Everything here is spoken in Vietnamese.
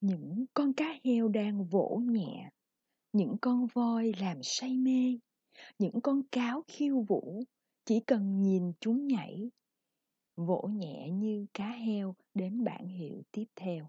những con cá heo đang vỗ nhẹ những con voi làm say mê những con cáo khiêu vũ chỉ cần nhìn chúng nhảy vỗ nhẹ như cá heo đến bản hiệu tiếp theo